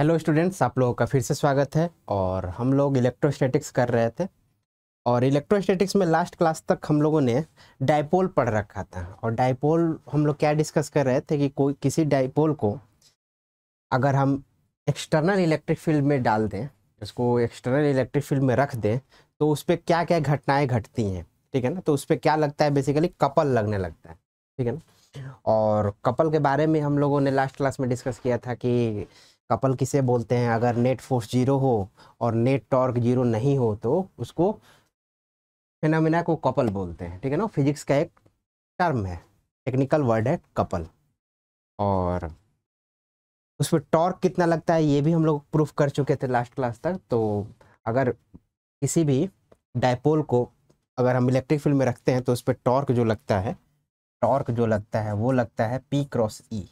Hello students आप लोगों का फिर से स्वागत है और हम लोग इलेक्ट्रोस्टैटिक्स कर रहे थे और इलेक्ट्रोस्टैटिक्स में लास्ट क्लास तक हम लोगों ने डाइपोल पढ़ रखा था और डाइपोल हम लोग क्या डिस्कस कर रहे थे कि कोई किसी डाइपोल को अगर हम एक्सटर्नल इलेक्ट्रिक फील्ड में डाल दें उसको एक्सटर्नल इलेक्ट्रिक फील्ड में रख दें तो उस पर क्या क्या घटनाएँ घटती हैं ठीक है ना तो उस पर क्या लगता है बेसिकली कपल लगने लगता है ठीक है ना और कपल के बारे में हम लोगों ने लास्ट क्लास में डिस्कस किया था कि कपल किसे बोलते हैं अगर नेट फोर्स जीरो हो और नेट टॉर्क जीरो नहीं हो तो उसको फिनमिना को कपल बोलते हैं ठीक है ना फिजिक्स का एक टर्म है टेक्निकल वर्ड है कपल और उस पर टॉर्क कितना लगता है ये भी हम लोग प्रूफ कर चुके थे लास्ट क्लास तक तो अगर किसी भी डायपोल को अगर हम इलेक्ट्रिक फील्ड में रखते हैं तो उस पर टॉर्क जो लगता है टॉर्क जो लगता है वो लगता है पी क्रॉस ई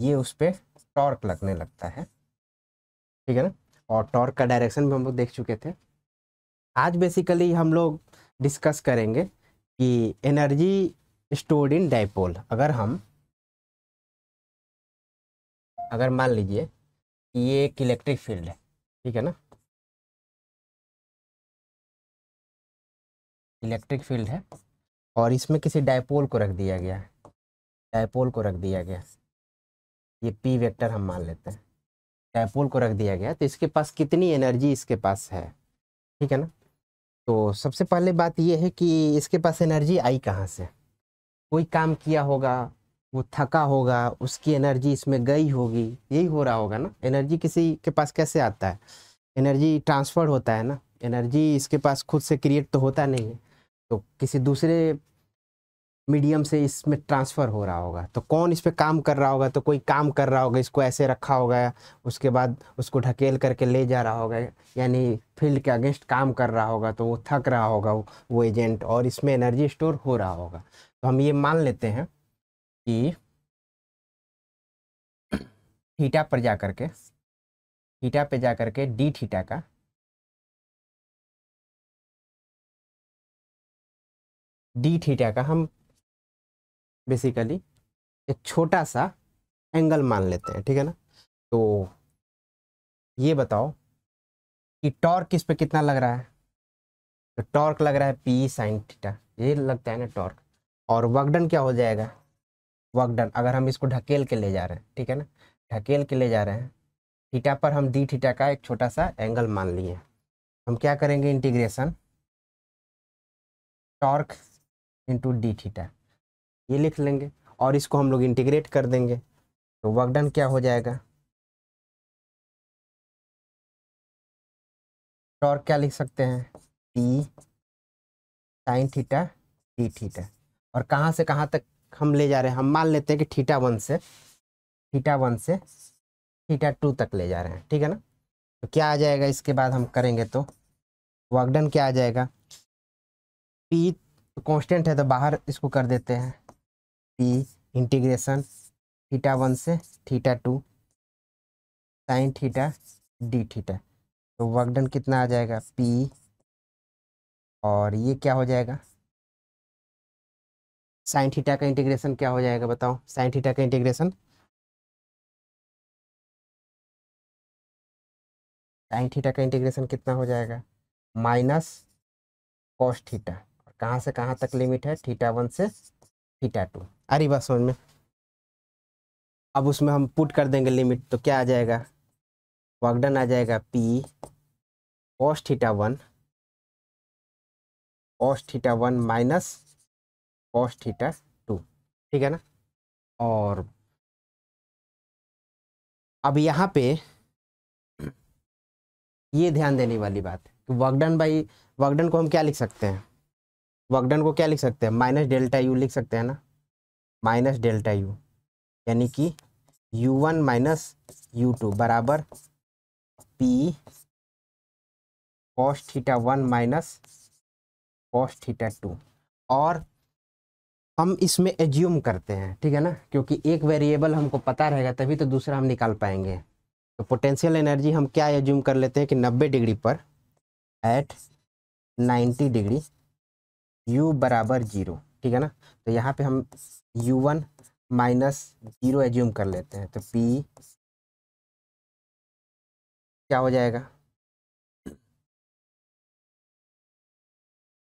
ये उस पर टॉर्क लगने लगता है ठीक है ना और टॉर्क का डायरेक्शन भी हम लोग देख चुके थे आज बेसिकली हम लोग डिस्कस करेंगे कि एनर्जी स्टोर्ड इन डाइपोल अगर हम अगर मान लीजिए कि ये एक इलेक्ट्रिक फील्ड है ठीक है ना इलेक्ट्रिक फील्ड है और इसमें किसी डायपोल को रख दिया गया है डायपोल को रख दिया गया है ये पी वेक्टर हम मान लेते हैं डायपोल को रख दिया गया तो इसके पास कितनी एनर्जी इसके पास है ठीक है ना तो सबसे पहले बात यह है कि इसके पास एनर्जी आई कहाँ से कोई काम किया होगा वो थका होगा उसकी एनर्जी इसमें गई होगी यही हो रहा होगा ना एनर्जी किसी के पास कैसे आता है एनर्जी ट्रांसफर होता है ना एनर्जी इसके पास खुद से क्रिएट तो होता नहीं है तो किसी दूसरे मीडियम से इसमें ट्रांसफ़र हो रहा होगा तो कौन इस पर काम कर रहा होगा तो कोई काम कर रहा होगा इसको ऐसे रखा होगा उसके बाद उसको ढकेल करके ले जा रहा होगा यानी फील्ड के अगेंस्ट काम कर रहा होगा तो वो थक रहा होगा वो एजेंट और इसमें एनर्जी स्टोर हो रहा होगा तो हम ये मान लेते हैं कि थीटा पर जा करके थीटा पर जा करके डी थीटा का डी थीटा का हम बेसिकली एक छोटा सा एंगल मान लेते हैं ठीक है ना तो ये बताओ कि टॉर्क इस पर कितना लग रहा है तो टॉर्क लग रहा है पी साइन थीटा ये लगता है ना टॉर्क और वर्कडन क्या हो जाएगा वर्कडन अगर हम इसको ढकेल के ले जा रहे हैं ठीक है ना ढकेल के ले जा रहे हैं थीटा पर हम डी थीटा का एक छोटा सा एंगल मान लिए हम क्या करेंगे integration torque into d theta ये लिख लेंगे और इसको हम लोग इंटीग्रेट कर देंगे तो वर्क डन क्या हो जाएगा और क्या लिख सकते हैं T sine theta T theta और कहाँ से कहाँ तक हम ले जा रहे हैं हम मान लेते हैं कि थीटा वन से थीटा वन से थीटा टू तक ले जा रहे हैं ठीक है ना तो क्या आ जाएगा इसके बाद हम करेंगे तो वर्कडन क्या आ जाएगा पी तो कांस्टेंट है तो बाहर इसको कर देते हैं पी इंटीग्रेशन थीटा वन से theta two sine theta d theta तो वर्कडन कितना आ जाएगा पी और ये क्या हो जाएगा साइन थीटा का इंटीग्रेशन क्या हो जाएगा बताओ साइन थीटा का इंटीग्रेशन साइन थीटा का इंटीग्रेशन कितना हो जाएगा माइनस कॉस थीटा और कहाँ से कहाँ तक लिमिट है थीटा वन से थीटा टू आ रही बात समझ में अब उसमें हम पुट कर देंगे लिमिट तो क्या आ जाएगा वर्कडन आ जाएगा P cos theta one cos theta one minus cos theta two ठीक है ना और अब यहाँ पे ये ध्यान देने वाली बात है कि तो वर्कडन बाई वर्कडन को हम क्या लिख सकते हैं वर्कडन को क्या लिख सकते हैं माइनस डेल्टा यू लिख सकते हैं ना माइनस डेल्टा यू यानी कि U one minus U two बराबर P cos theta one minus cos theta two और हम इसमें एज्यूम करते हैं ठीक है ना क्योंकि एक वेरिएबल हमको पता रहेगा तभी तो दूसरा हम निकाल पाएंगे तो पोटेंशियल एनर्जी हम क्या एज्यूम कर लेते हैं कि 90 डिग्री पर एट 90 डिग्री यू बराबर जीरो ठीक है ना तो यहाँ पे हम U one minus zero assume कर लेते हैं तो p क्या हो जाएगा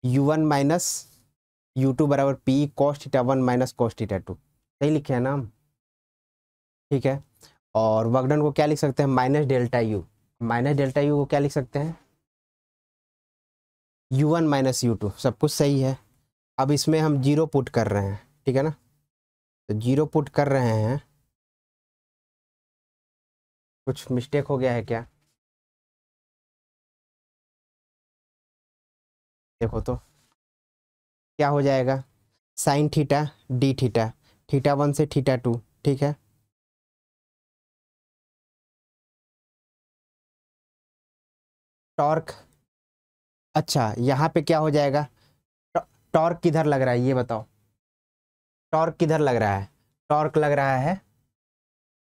U one minus U two बराबर P cos theta one minus cos theta two सही लिखे हैं ना हम ठीक है और वर्कडन को क्या लिख सकते हैं minus delta U minus delta U को क्या लिख सकते हैं U one minus U two सब कुछ सही है अब इसमें हम जीरो पुट कर रहे हैं ठीक है ना तो जीरो पुट कर रहे हैं कुछ मिस्टेक हो गया है क्या देखो तो क्या हो जाएगा sine theta d theta theta one से थीटा टू ठीक है टॉर्क अच्छा यहाँ पे क्या हो जाएगा टॉर्क किधर लग रहा है ये बताओ टॉर्क किधर लग रहा है टॉर्क लग रहा है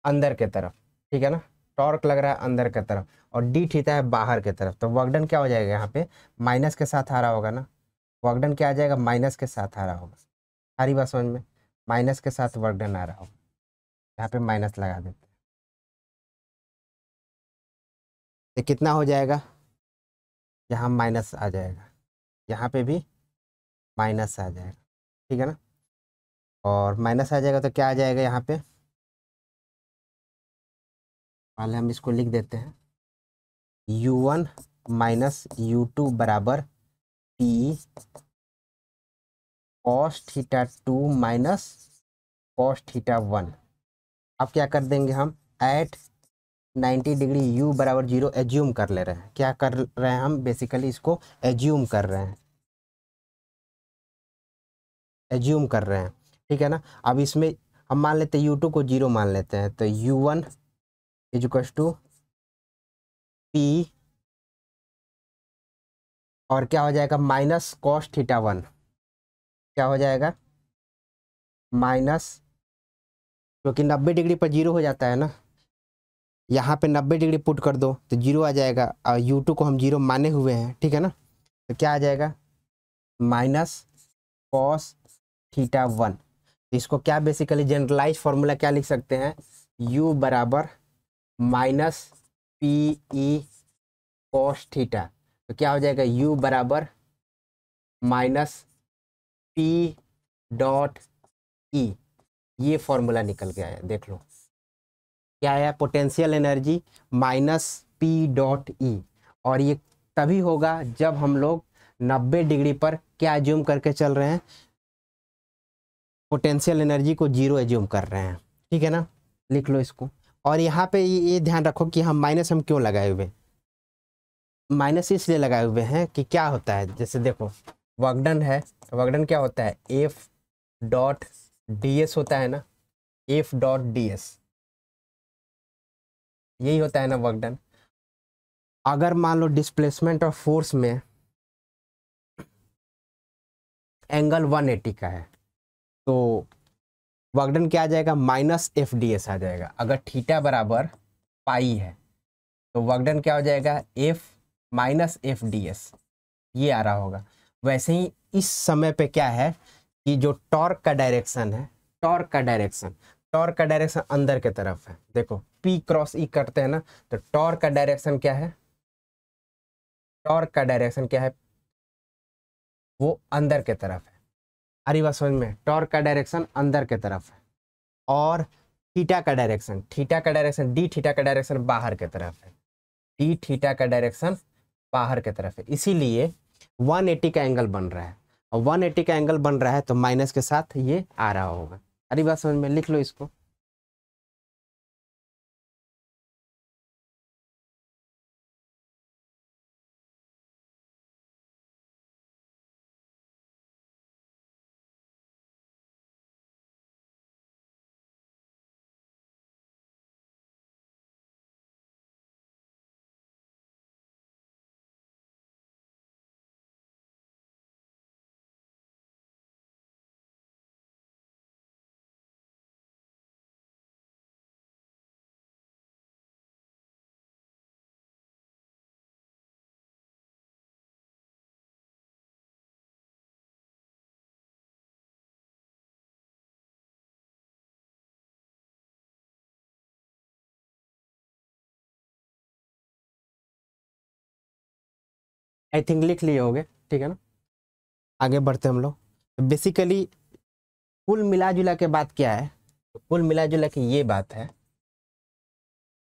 अंदर के तरफ ठीक है ना टॉर्क लग रहा है अंदर की तरफ और डी ठीक है बाहर की तरफ तो वर्कडन क्या हो जाएगा यहाँ पे माइनस के साथ आ रहा होगा ना वर्कडन क्या आ जाएगा माइनस के साथ आ रहा होगा सारी बात समझ में माइनस के साथ वर्कडन आ रहा होगा यहाँ पे माइनस लगा देते हैं तो कितना हो जाएगा यहाँ माइनस आ जाएगा यहाँ पे भी माइनस आ जाएगा ठीक है ना और माइनस आ जाएगा तो क्या आ जाएगा यहाँ पे पहले हम इसको लिख देते हैं U one minus U two बराबर P cos two minus cos theta one अब क्या कर देंगे हम एट नाइन्टी डिग्री यू बराबर जीरो एज्यूम कर ले रहे हैं क्या कर रहे हैं हम बेसिकली इसको एज्यूम कर रहे हैं एज्यूम कर रहे हैं ठीक है ना अब इसमें हम मान लेते हैं यू टू को जीरो मान लेते हैं तो U one is to P और क्या हो जाएगा माइनस कॉस थीटा वन क्या हो जाएगा माइनस क्योंकि तो नब्बे डिग्री पर जीरो हो जाता है ना यहाँ पे नब्बे डिग्री पुट कर दो तो जीरो आ जाएगा और यू टू को हम जीरो माने हुए हैं ठीक है ना तो क्या आ जाएगा माइनस कॉस थीटा वन तो इसको क्या बेसिकली जनरलाइज फॉर्मूला क्या लिख सकते हैं u बराबर minus P E cos theta तो क्या हो जाएगा u बराबर माइनस पी डॉट ई ये फॉर्मूला निकल गया है देख लो क्या आया potential energy minus P dot E और ये तभी होगा जब हम लोग 90 डिग्री पर क्या ज्यूम करके चल रहे हैं पोटेंशियल एनर्जी को जीरो एज्यूम कर रहे हैं ठीक है ना लिख लो इसको और यहाँ पे ये ध्यान रखो कि हम माइनस हम क्यों लगाए हुए माइनस इसलिए लगाए हुए हैं कि क्या होता है जैसे देखो वर्कडन है वर्कडन क्या होता है एफ डॉट डी एस होता है ना एफ डॉट डी एस यही होता है ना वर्कडन अगर मान लो डिस्प्लेसमेंट और फोर्स में एंगल 180 का है तो वर्कडन क्या आ जाएगा माइनस एफ डी एस आ जाएगा अगर थीटा बराबर पाई है तो वर्कडन क्या हो जाएगा F minus F d s ये आ रहा होगा वैसे ही इस समय पे क्या है कि जो टॉर्क का डायरेक्शन है टॉर्क का डायरेक्शन टॉर्क का डायरेक्शन अंदर के तरफ है देखो पी क्रॉस ई करते हैं ना तो टॉर्क का डायरेक्शन क्या है टॉर्क का डायरेक्शन क्या है वो अंदर के तरफ है अरे समझ में टॉर्क का डायरेक्शन अंदर के तरफ है और थीटा का डायरेक्शन थीटा का डायरेक्शन डी थीटा का डायरेक्शन बाहर के तरफ है डी थीटा का डायरेक्शन बाहर के तरफ है इसीलिए 180 का एंगल बन रहा है और 180 का एंगल बन रहा है तो माइनस के साथ ये आ रहा होगा अरे समझ में लिख लो इसको आई थिंक लिख लिए होंगे ठीक है ना आगे बढ़ते हम लोग बेसिकली तो कुल मिला जुला के बात क्या है कुल मिला जुला के ये बात है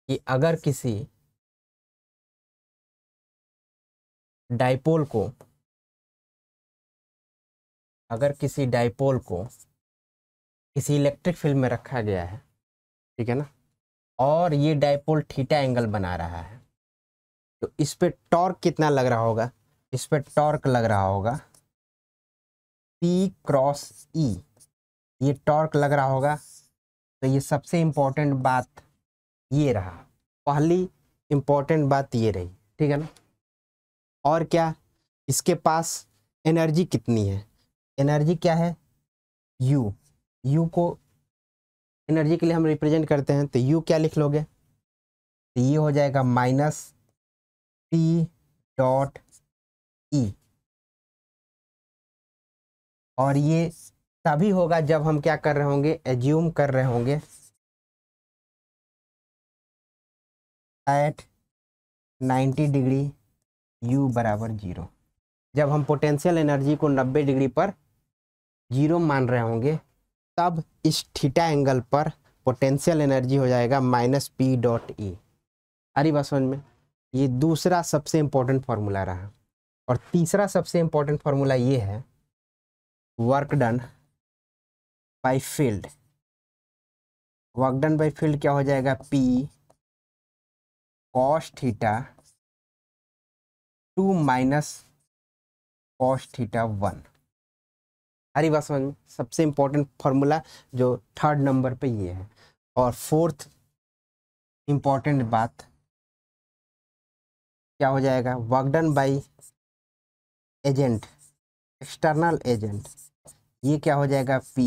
कि अगर किसी डाइपोल को अगर किसी डाइपोल को किसी इलेक्ट्रिक फील्ड में रखा गया है ठीक है ना और ये डाइपोल थीटा एंगल बना रहा है तो इस पर टॉर्क कितना लग रहा होगा इस पर टॉर्क लग रहा होगा पी क्रॉस ई ये टॉर्क लग रहा होगा तो ये सबसे इम्पोर्टेंट बात ये रहा पहली इम्पोर्टेंट बात ये रही ठीक है ना और क्या इसके पास एनर्जी कितनी है एनर्जी क्या है यू यू को एनर्जी के लिए हम रिप्रेजेंट करते हैं तो यू क्या लिख लोगे तो ये हो जाएगा minus p dot E e. और ये तभी होगा जब हम क्या कर रहे होंगे एज्यूम कर रहे होंगे एट 90 डिग्री u बराबर जीरो जब हम पोटेंशियल एनर्जी को 90 डिग्री पर जीरो मान रहे होंगे तब इस थीटा एंगल पर पोटेंशियल एनर्जी हो जाएगा माइनस पी डॉट ई अरे बस समझ में ये दूसरा सबसे इंपॉर्टेंट फार्मूला रहा और तीसरा सबसे इंपॉर्टेंट फार्मूला ये है work done by field work done by field क्या हो जाएगा P cos theta two minus cos theta one हरी बात समझ सबसे इंपॉर्टेंट फार्मूला जो थर्ड नंबर पे ये है और फोर्थ इंपॉर्टेंट बात क्या हो जाएगा work done by agent external agent ये क्या हो जाएगा P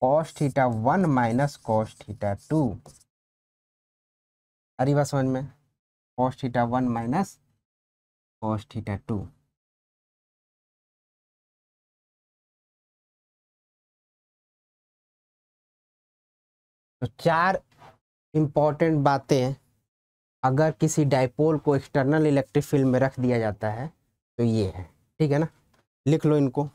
cos theta one minus cos theta two अरे बात समझ में cos theta one minus cos theta two तो चार इम्पॉर्टेंट बातें अगर किसी डाइपोल को एक्सटर्नल इलेक्ट्रिक फील्ड में रख दिया जाता है तो ये है ठीक है ना लिख लो इनको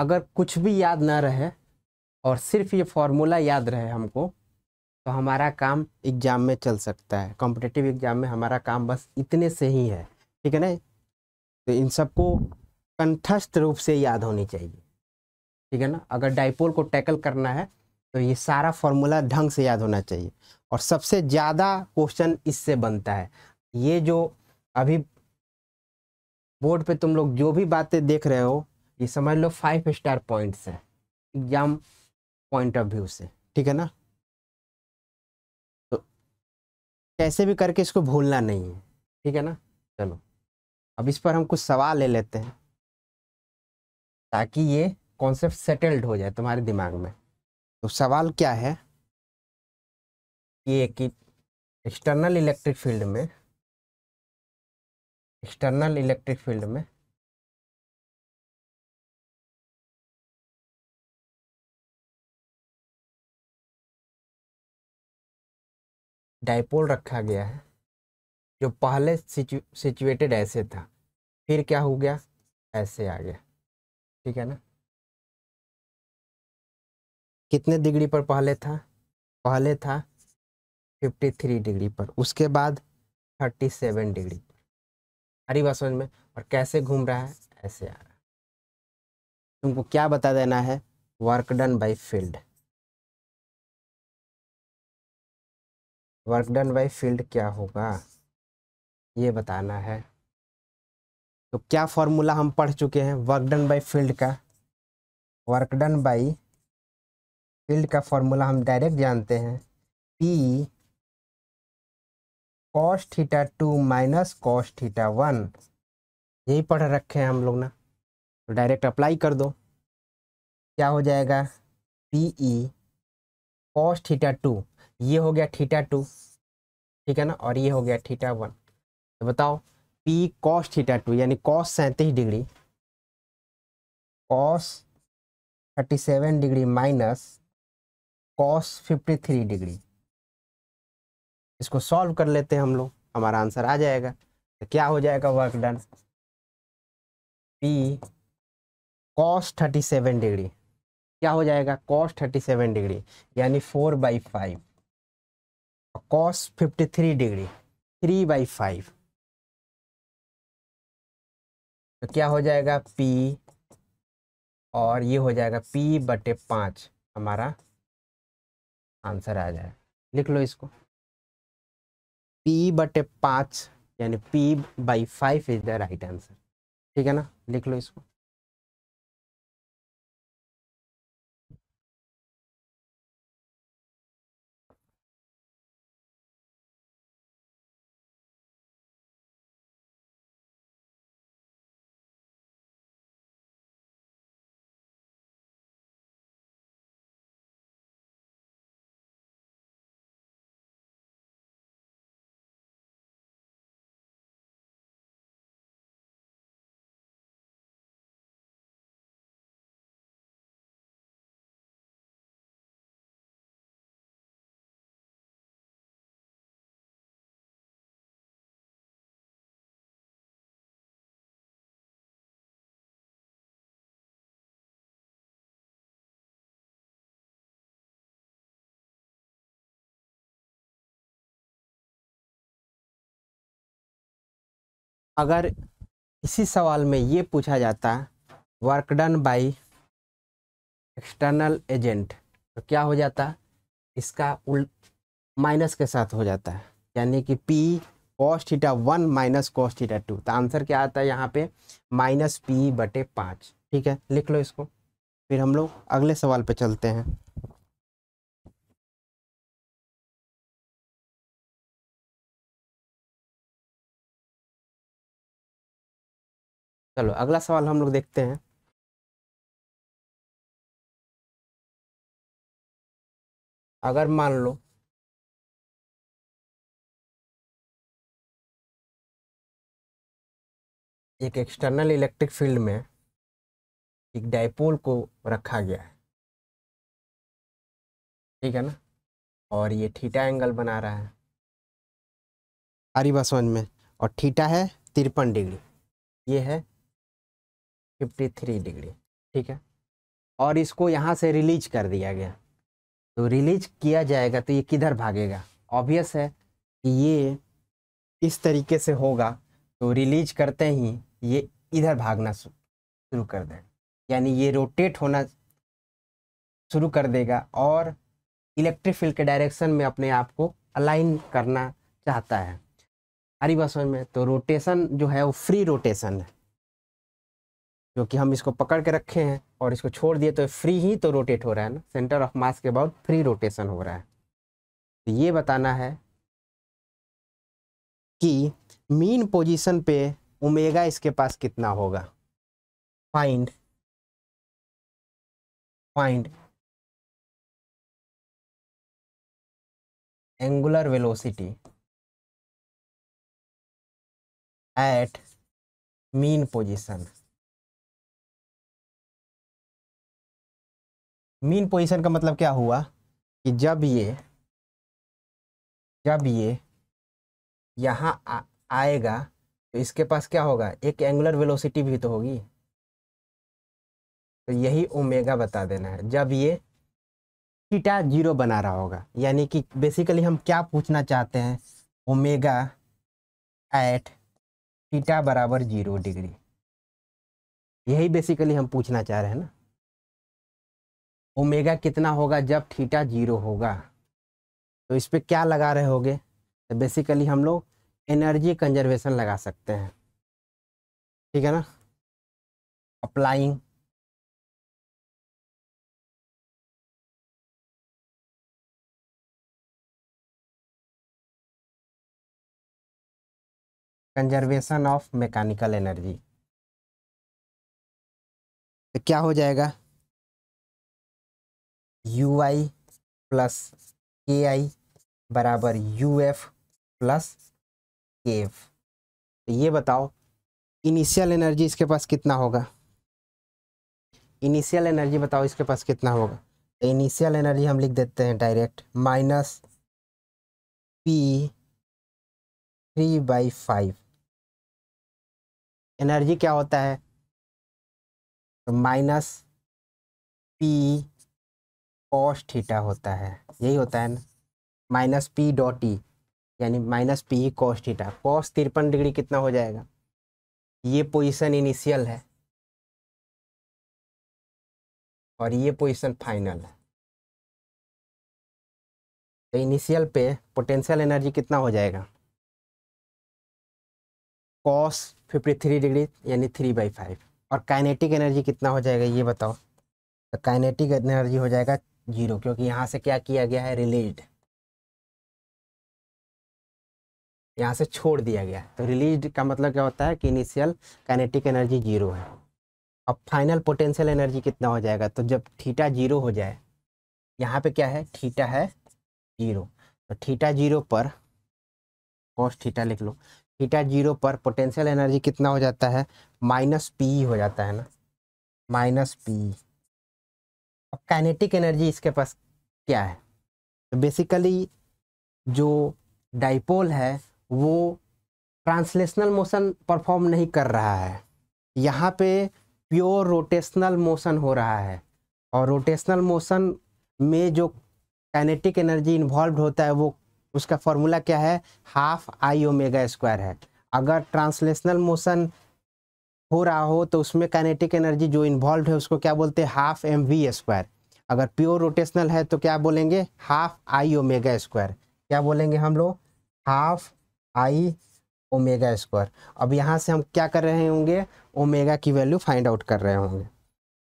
अगर कुछ भी याद ना रहे और सिर्फ ये फॉर्मूला याद रहे हमको तो हमारा काम एग्ज़ाम में चल सकता है कॉम्पिटेटिव एग्ज़ाम में हमारा काम बस इतने से ही है ठीक है ना तो इन सबको कंठस्थ रूप से याद होनी चाहिए ठीक है ना अगर डाइपोल को टैकल करना है तो ये सारा फॉर्मूला ढंग से याद होना चाहिए और सबसे ज़्यादा क्वेश्चन इससे बनता है ये जो अभी बोर्ड पे तुम लोग जो भी बातें देख रहे हो ये समझ लो फाइव स्टार पॉइंट्स है एग्जाम पॉइंट ऑफ व्यू से ठीक है ना तो कैसे भी करके इसको भूलना नहीं है ठीक है ना चलो अब इस पर हम कुछ सवाल ले लेते हैं ताकि ये कॉन्सेप्ट सेटल्ड हो जाए तुम्हारे दिमाग में तो सवाल क्या है ये कि एक्सटर्नल इलेक्ट्रिक फील्ड में एक्सटर्नल इलेक्ट्रिक फील्ड में डायपोल रखा गया है जो पहले सिचुएटेड ऐसे था फिर क्या हो गया ऐसे आ गया ठीक है ना कितने डिग्री पर पहले था पहले था 53 डिग्री पर उसके बाद 37 डिग्री अरे बस समझ में और कैसे घूम रहा है ऐसे आ रहा है तुमको क्या बता देना है work done by field work done by field क्या होगा ये बताना है तो क्या फॉर्मूला हम पढ़ चुके हैं वर्क डन बाई फील्ड का वर्क डन बाई फील्ड का फॉर्मूला हम डायरेक्ट जानते हैं P cos theta two minus cos theta one यही पढ़ रखे हैं हम लोग ना तो डायरेक्ट अप्लाई कर दो क्या हो जाएगा P E cos theta two ये हो गया थीटा टू ठीक है ना और ये हो गया थीटा वन तो बताओ पी कॉस थीटा टू यानी कॉस सैंतीस degree cos thirty seven degree minus cos fifty three degree इसको सॉल्व कर लेते हैं हम लोग हमारा आंसर आ जाएगा तो क्या हो जाएगा work done P cos thirty seven degree क्या हो जाएगा कॉस थर्टी सेवन डिग्री यानी four by five fifty 53 degree three by five तो क्या हो जाएगा p और ये हो जाएगा p बटे पाँच हमारा आंसर आ जाएगा लिख लो इसको p बटे पाँच यानी p by five is the right answer ठीक है ना लिख लो इसको अगर इसी सवाल में ये पूछा जाता work done by external agent तो क्या हो जाता इसका उल्ट माइनस के साथ हो जाता है यानी कि P cos theta one minus cos theta two तो आंसर क्या आता है यहाँ पे माइनस पी बटे पाँच ठीक है लिख लो इसको फिर हम लोग अगले सवाल पे चलते हैं चलो अगला सवाल हम लोग देखते हैं अगर मान लो एक एक्सटर्नल इलेक्ट्रिक फील्ड में एक डायपोल को रखा गया है ठीक है ना और ये थीटा एंगल बना रहा है सारी में और थीटा है तिरपन डिग्री ये है फिफ्टी थ्री डिग्री ठीक है और इसको यहाँ से रिलीज कर दिया गया तो रिलीज किया जाएगा तो ये किधर भागेगा ऑब्वियस है कि ये इस तरीके से होगा तो रिलीज करते ही ये इधर भागना शुरू कर देगा यानी ये रोटेट होना शुरू कर देगा और इलेक्ट्रिक फील्ड के डायरेक्शन में अपने आप को अलाइन करना चाहता है हरी बस में तो रोटेशन जो है वो फ्री रोटेशन है जो कि हम इसको पकड़ के रखे हैं और इसको छोड़ दिए तो फ्री ही तो रोटेट हो रहा है ना सेंटर ऑफ मास के बाद फ्री रोटेशन हो रहा है तो ये बताना है कि मीन पोजीशन पे ओमेगा इसके पास कितना होगा find find angular velocity at mean position mean position का मतलब क्या हुआ कि जब ये जब ये यहाँ आएगा तो इसके पास क्या होगा एक एंगुलर वेलोसिटी भी तो होगी तो यही ओमेगा बता देना है जब ये थीटा जीरो बना रहा होगा यानी कि बेसिकली हम क्या पूछना चाहते हैं ओमेगा एट थीटा बराबर जीरो डिग्री यही बेसिकली हम पूछना चाह रहे हैं ना ओमेगा कितना होगा जब थीटा जीरो होगा तो इस पर क्या लगा रहे होगे तो बेसिकली हम लोग एनर्जी कंजर्वेशन लगा सकते हैं ठीक है ना applying conservation of mechanical energy तो क्या हो जाएगा you I plus K I बराबर U F plus K F तो ये बताओ इनिशियल एनर्जी इसके पास कितना होगा इनिशियल एनर्जी बताओ इसके पास कितना होगा तो इनिशियल एनर्जी हम लिख देते हैं direct minus P three by five energy क्या होता है माइनस तो पी कॉस थीटा होता है यही होता है ना माइनस पी डॉट ई यानी minus P E cos theta cos तिरपन डिग्री कितना हो जाएगा ये पोजीशन इनिशियल है और ये पोजीशन फाइनल है तो इनिशियल पे पोटेंशियल एनर्जी कितना हो जाएगा कॉस फिफ्टी थ्री डिग्री यानी थ्री बाई फाइव और काइनेटिक एनर्जी कितना हो जाएगा ये बताओ तो काइनेटिक एनर्जी हो जाएगा जीरो क्योंकि यहाँ से क्या किया गया है रिलीज यहाँ से छोड़ दिया गया तो रिलीज का मतलब क्या होता है कि इनिशियल कैनेटिक एनर्जी जीरो है अब फाइनल पोटेंशियल एनर्जी कितना हो जाएगा तो जब थीटा जीरो हो जाए यहाँ पे क्या है थीटा है जीरो तो थीटा जीरो पर कॉस थीटा लिख लो थीटा जीरो पर पोटेंशियल एनर्जी कितना हो जाता है माइनस पी हो जाता है ना माइनस पी और काइनेटिक एनर्जी इसके पास क्या है तो बेसिकली जो डाइपोल है वो ट्रांसलेशनल मोशन परफॉर्म नहीं कर रहा है यहाँ पे प्योर रोटेशनल मोशन हो रहा है और रोटेशनल मोशन में जो काइनेटिक एनर्जी इन्वॉल्व होता है वो उसका फॉर्मूला क्या है हाफ आई ओमेगा स्क्वायर है अगर ट्रांसलेशनल मोशन हो रहा हो तो उसमें काइनेटिक एनर्जी जो इन्वॉल्व है उसको क्या बोलते हैं हाफ एम वी स्क्वायर अगर प्योर रोटेशनल है तो क्या बोलेंगे हाफ आई ओमेगा स्क्वायर क्या बोलेंगे हम लोग हाफ आई ओमेगा स्क्वायर अब यहाँ से हम क्या कर रहे होंगे ओमेगा की वैल्यू फाइंड आउट कर रहे होंगे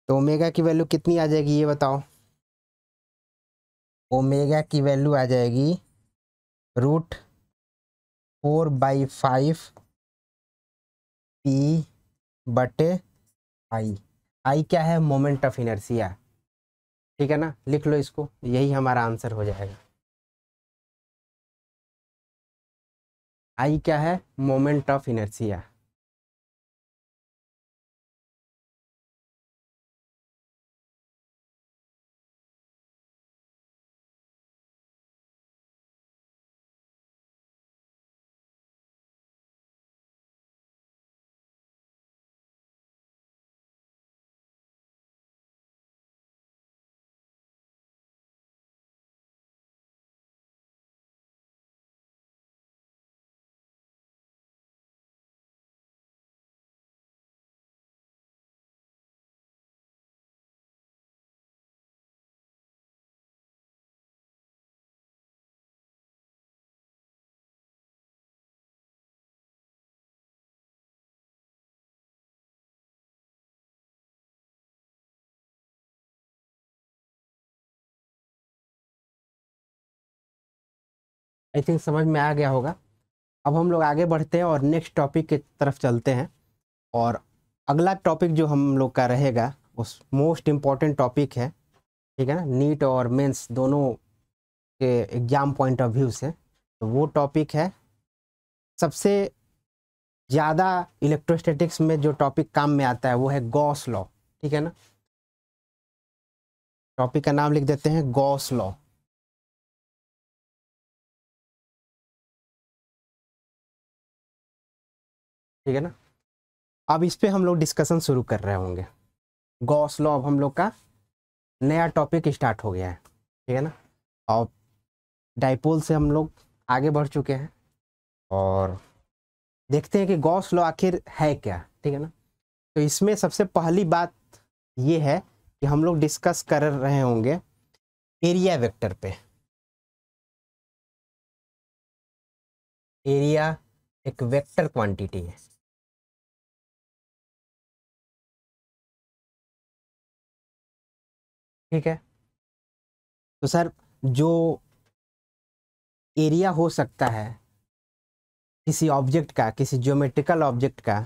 तो ओमेगा की वैल्यू कितनी आ जाएगी ये बताओ ओमेगा की वैल्यू आ जाएगी root four by five P बटे आई आई क्या है मोमेंट ऑफ इनर्सिया ठीक है ना लिख लो इसको यही हमारा आंसर हो जाएगा आई क्या है moment of inertia I think समझ में आ गया होगा अब हम लोग आगे बढ़ते हैं और नेक्स्ट टॉपिक की तरफ चलते हैं और अगला टॉपिक जो हम लोग का रहेगा उस मोस्ट इम्पॉर्टेंट टॉपिक है ठीक है ना नीट और मेंस दोनों के एग्ज़ाम पॉइंट ऑफ व्यू से तो वो टॉपिक है सबसे ज़्यादा इलेक्ट्रोस्टैटिक्स में जो टॉपिक काम में आता है वो है गॉस लॉ ठीक है ना टॉपिक का नाम लिख देते हैं गॉस लॉ ठीक है ना अब इस पर हम लोग डिस्कशन शुरू कर रहे होंगे गॉस लॉ अब हम लोग का नया टॉपिक स्टार्ट हो गया है ठीक है ना और डाइपोल से हम लोग आगे बढ़ चुके हैं और देखते हैं कि गॉस लॉ आखिर है क्या ठीक है ना तो इसमें सबसे पहली बात ये है कि हम लोग डिस्कस कर रहे होंगे एरिया वेक्टर पे एरिया एक वेक्टर क्वांटिटी है ठीक है तो सर जो एरिया हो सकता है किसी ऑब्जेक्ट का किसी ज्योमेट्रिकल ऑब्जेक्ट का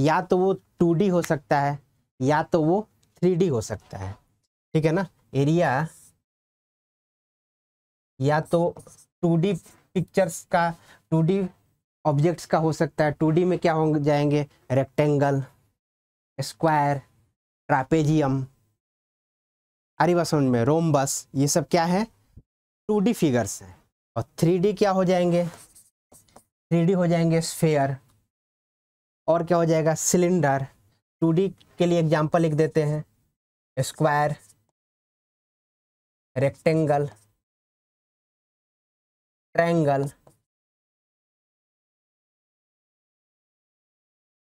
या तो वो टू हो सकता है या तो वो थ्री हो सकता है ठीक है ना एरिया या तो टू पिक्चर्स का टू ऑब्जेक्ट्स का हो सकता है टू में क्या हो जाएंगे रेक्टेंगल स्क्वायर ट्रापेजियम arriba में रोमबस ये सब क्या है टू डी फिगर्स हैं और थ्री डी क्या हो जाएंगे थ्री डी हो जाएंगे स्फेयर और क्या हो जाएगा सिलेंडर टू डी के लिए एग्जाम्पल लिख देते हैं square rectangle triangle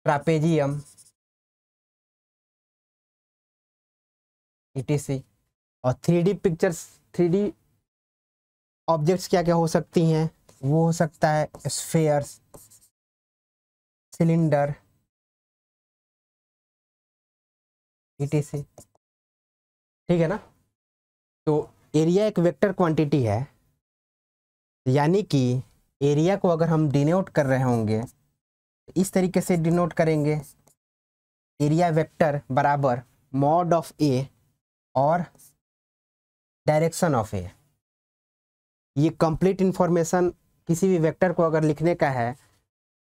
trapezium etc और three D pictures three D objects क्या क्या हो सकती हैं वो हो सकता है स्फेयर्स सिलेंडर ईटीसी ठीक है ना तो एरिया एक वेक्टर क्वांटिटी है यानी कि एरिया को अगर हम डिनोट कर रहे होंगे इस तरीके से डिनोट करेंगे एरिया वेक्टर बराबर मॉड ऑफ ए और डायरेक्शन ऑफ ए ये कंप्लीट इन्फॉर्मेशन किसी भी वेक्टर को अगर लिखने का है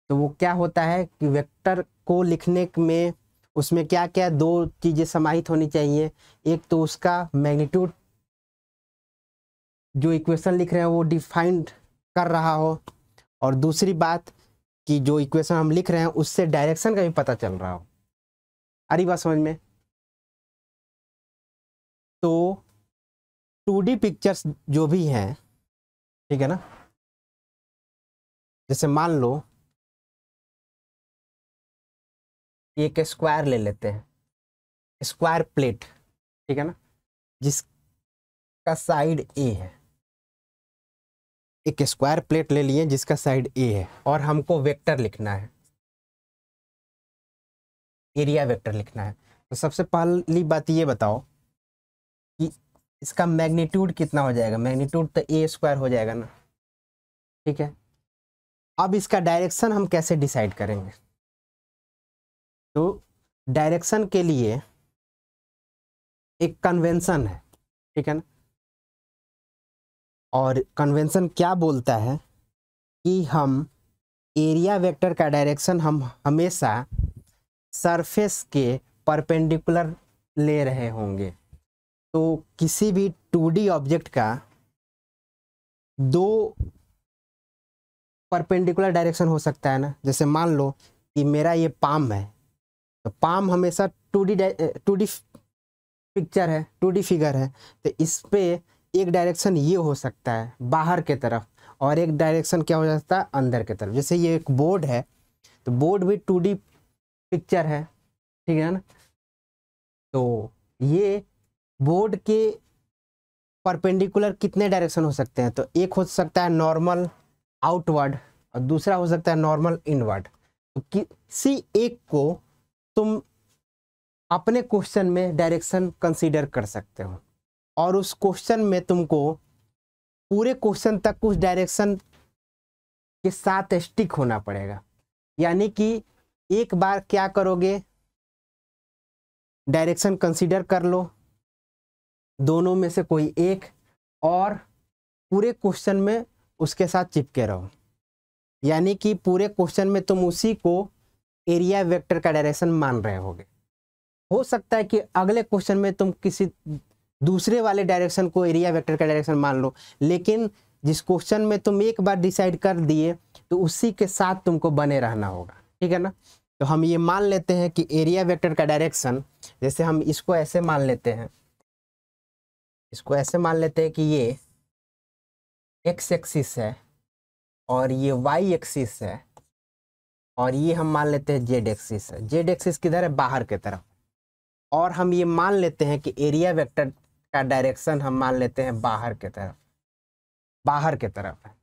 तो वो क्या होता है कि वेक्टर को लिखने में उसमें क्या क्या दो चीज़ें समाहित होनी चाहिए एक तो उसका मैग्नीट्यूड जो इक्वेशन लिख रहे हैं वो डिफाइंड कर रहा हो और दूसरी बात कि जो इक्वेशन हम लिख रहे हैं उससे डायरेक्शन का भी पता चल रहा हो अरे बात समझ में तो टू पिक्चर्स जो भी हैं ठीक है ना जैसे मान लो एक स्क्वायर ले लेते हैं स्क्वायर प्लेट ठीक है ना जिसका साइड ए है एक स्क्वायर प्लेट ले लिए जिसका साइड ए है और हमको वेक्टर लिखना है एरिया वेक्टर लिखना है तो सबसे पहली बात ये बताओ इसका मैग्नीट्यूड कितना हो जाएगा मैग्नीट्यूड तो ए स्क्वायर हो जाएगा ना ठीक है अब इसका डायरेक्शन हम कैसे डिसाइड करेंगे तो डायरेक्शन के लिए एक कन्वेंशन है ठीक है ना और कन्वेंशन क्या बोलता है कि हम एरिया वेक्टर का डायरेक्शन हम हमेशा सरफेस के परपेंडिकुलर ले रहे होंगे तो किसी भी 2D ऑब्जेक्ट का दो परपेंडिकुलर डायरेक्शन हो सकता है ना जैसे मान लो कि मेरा ये पाम है तो पाम हमेशा 2D डी पिक्चर है 2D फिगर है तो इस पर एक डायरेक्शन ये हो सकता है बाहर के तरफ और एक डायरेक्शन क्या हो जाता है अंदर के तरफ जैसे ये एक बोर्ड है तो बोर्ड भी टू पिक्चर है ठीक है ना तो ये बोर्ड के परपेंडिकुलर कितने डायरेक्शन हो सकते हैं तो एक हो सकता है नॉर्मल आउटवर्ड और दूसरा हो सकता है नॉर्मल इनवर्ड तो किसी एक को तुम अपने क्वेश्चन में डायरेक्शन कंसीडर कर सकते हो और उस क्वेश्चन में तुमको पूरे क्वेश्चन तक उस डायरेक्शन के साथ स्टिक होना पड़ेगा यानी कि एक बार क्या करोगे डायरेक्शन कंसीडर कर लो दोनों में से कोई एक और पूरे क्वेश्चन में उसके साथ चिपके रहो यानी कि पूरे क्वेश्चन में तुम उसी को एरिया वेक्टर का डायरेक्शन मान रहे होगे हो सकता है कि अगले क्वेश्चन में तुम किसी दूसरे वाले डायरेक्शन को एरिया वेक्टर का डायरेक्शन मान लो लेकिन जिस क्वेश्चन में तुम एक बार डिसाइड कर दिए तो उसी के साथ तुमको बने रहना होगा ठीक है ना तो हम ये मान लेते हैं कि एरिया वेक्टर का डायरेक्शन जैसे हम इसको ऐसे मान लेते हैं इसको ऐसे मान लेते हैं कि ये एक्स एक्सिस है और ये वाई एक्सिस है और ये हम मान लेते हैं जेड एक्सिस है जेड एक्सिस किधर है बाहर की तरफ और हम ये मान लेते हैं कि एरिया वेक्टर का डायरेक्शन हम मान लेते हैं बाहर की तरफ बाहर की तरफ है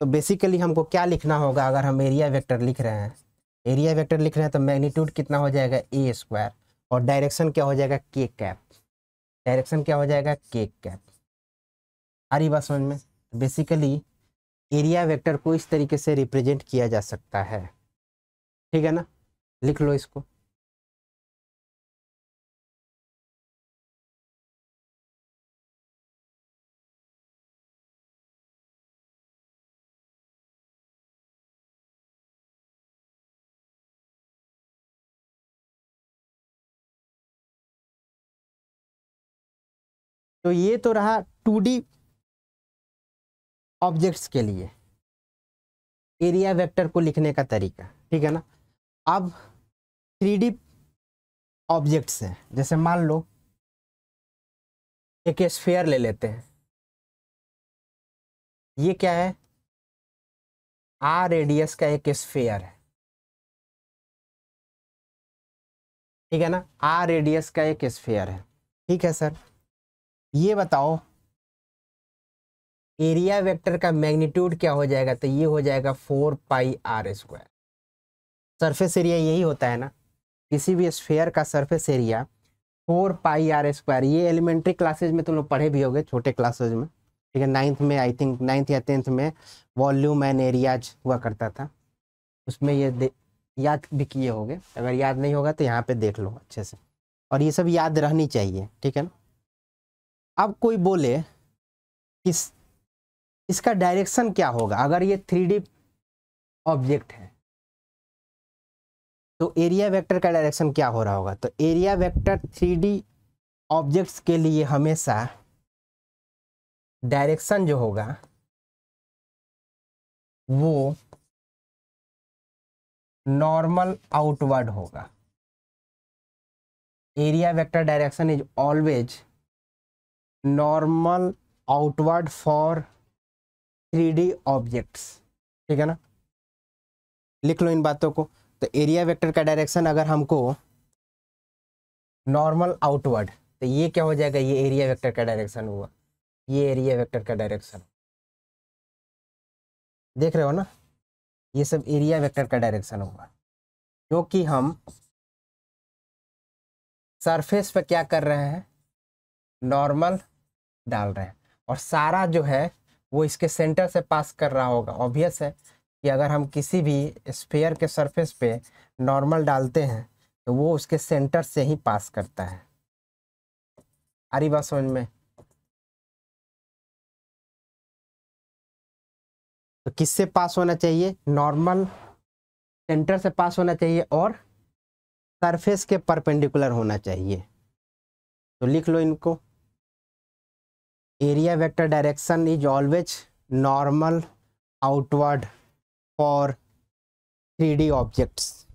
तो बेसिकली हमको क्या लिखना होगा अगर हम एरिया वेक्टर लिख रहे हैं एरिया वेक्टर लिख रहे हैं तो मैग्नीट्यूड कितना हो जाएगा ए स्क्वायर और डायरेक्शन क्या हो जाएगा के कैप डायरेक्शन क्या हो जाएगा केक कैप आ रही बात समझ में बेसिकली एरिया वेक्टर को इस तरीके से रिप्रेजेंट किया जा सकता है ठीक है ना लिख लो इसको तो ये तो रहा टू ऑब्जेक्ट्स के लिए एरिया वेक्टर को लिखने का तरीका ठीक है ना अब थ्री ऑब्जेक्ट्स हैं जैसे मान लो एक स्फेयर ले लेते हैं ये क्या है आर रेडियस का एक स्फेयर है ठीक है ना आर रेडियस का एक स्फेयर है ठीक है सर ये बताओ एरिया वेक्टर का मैग्नीट्यूड क्या हो जाएगा तो ये हो जाएगा four pi R square surface area यही होता है ना किसी भी स्फेयर का surface area four pi R square ये एलिमेंट्री क्लासेज में तुम लोग पढ़े भी हो छोटे क्लासेज में ठीक है नाइन्थ में आई थिंक नाइन्थ या टेंथ में वॉल्यूम एंड एरियाज हुआ करता था उसमें ये याद भी किए होंगे अगर याद नहीं होगा तो यहाँ पे देख लो अच्छे से और ये सब याद रहनी चाहिए ठीक है ना अब कोई बोले कि इस, इसका डायरेक्शन क्या होगा अगर ये थ्री ऑब्जेक्ट है तो एरिया वेक्टर का डायरेक्शन क्या हो रहा होगा तो एरिया वेक्टर थ्री ऑब्जेक्ट्स के लिए हमेशा डायरेक्शन जो होगा वो नॉर्मल आउटवर्ड होगा area vector direction is always normal outward for three objects ठीक है ना लिख लो इन बातों को तो एरिया वेक्टर का डायरेक्शन अगर हमको नॉर्मल आउटवर्ड तो ये क्या हो जाएगा ये एरिया वेक्टर का डायरेक्शन हुआ ये एरिया वेक्टर का डायरेक्शन देख रहे हो ना ये सब एरिया वेक्टर का डायरेक्शन हुआ क्योंकि हम सरफेस पर क्या कर रहे हैं नॉर्मल डाल रहे हैं और सारा जो है वो इसके सेंटर से पास कर रहा होगा ऑब्वियस है कि अगर हम किसी भी स्पेयर के सरफेस पे नॉर्मल डालते हैं तो वो उसके सेंटर से ही पास करता है अरे बात समझ में तो किससे पास होना चाहिए नॉर्मल सेंटर से पास होना चाहिए और सरफेस के परपेंडिकुलर होना चाहिए तो लिख लो इनको area vector direction is always normal outward for 3D objects.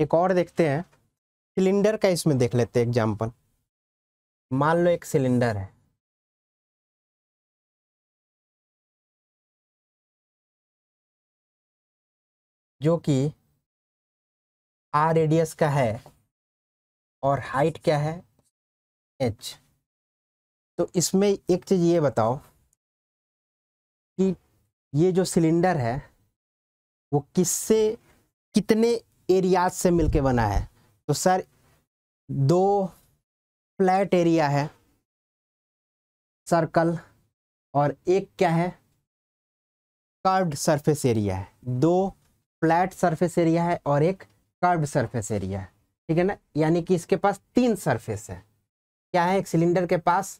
एक और देखते हैं सिलेंडर का इसमें देख लेते हैं एग्जाम्पल मान लो एक सिलेंडर है जो कि आर रेडियस का है और हाइट क्या है एच तो इसमें एक चीज़ ये बताओ कि ये जो सिलेंडर है वो किससे कितने एरियाज से मिलके बना है तो सर दो फ्लैट एरिया है सर्कल और एक क्या है कर्व्ड सरफेस एरिया है दो फ्लैट सरफेस एरिया है और एक कर्व्ड सरफेस एरिया है ठीक है ना यानी कि इसके पास तीन सरफेस है क्या है एक सिलेंडर के पास